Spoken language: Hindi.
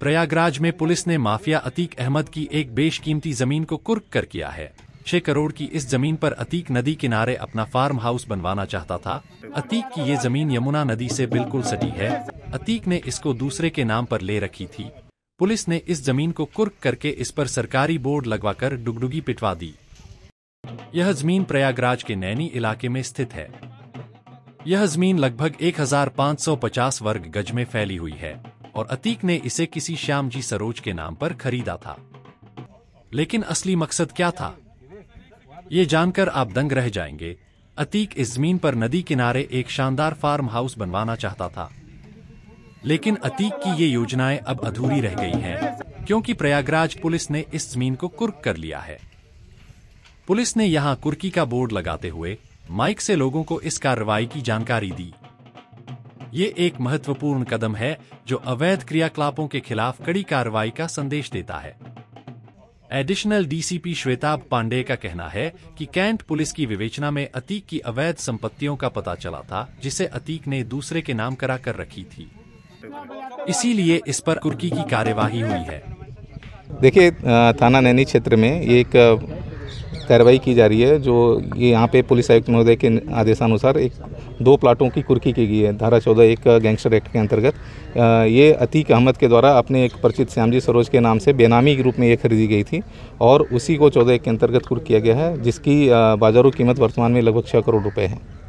प्रयागराज में पुलिस ने माफिया अतीक अहमद की एक बेशकीमती जमीन को कुर्क कर किया है छह करोड़ की इस जमीन पर अतीक नदी किनारे अपना फार्म हाउस बनवाना चाहता था अतीक की ये जमीन यमुना नदी से बिल्कुल सटी है अतीक ने इसको दूसरे के नाम पर ले रखी थी पुलिस ने इस जमीन को कुर्क करके इस पर सरकारी बोर्ड लगवाकर डुगडुगी पिटवा दी यह जमीन प्रयागराज के नैनी इलाके में स्थित है यह जमीन लगभग 1550 वर्ग गज में फैली हुई है और अतीक ने इसे किसी श्याम जी सरोज के नाम पर खरीदा था लेकिन असली मकसद क्या था ये जानकर आप दंग रह जाएंगे अतीक इस जमीन पर नदी किनारे एक शानदार फार्म हाउस बनवाना चाहता था लेकिन अतीक की ये योजनाएं अब अधूरी रह गई हैं क्योंकि प्रयागराज पुलिस ने इस जमीन को कुर्क कर लिया है पुलिस ने यहां कुर्की का बोर्ड लगाते हुए माइक से लोगों को इस कार्रवाई की जानकारी दी ये एक महत्वपूर्ण कदम है जो अवैध क्रियाकलापों के खिलाफ कड़ी कार्रवाई का संदेश देता है एडिशनल डीसीपी श्वेताब पांडे का कहना है कि कैंट पुलिस की विवेचना में अतीक की अवैध संपत्तियों का पता चला था जिसे अतीक ने दूसरे के नाम करा कर रखी थी इसीलिए इस पर कुर्की की कार्यवाही हुई है देखिए थाना नैनी क्षेत्र में एक कार्रवाई की जा रही है जो ये यहाँ पे पुलिस आयुक्त महोदय के आदेशानुसार एक दो प्लाटों की कुर्की की गई है धारा चौदह एक गैंगस्टर एक्ट के अंतर्गत ये अतीक अहमद के द्वारा अपने एक परिचित श्यामजी सरोज के नाम से बेनामी के रूप में ये खरीदी गई थी और उसी को चौदह एक के अंतर्गत कुर्क किया गया है जिसकी बाजारू कीमत वर्तमान में लगभग छः करोड़ रुपये है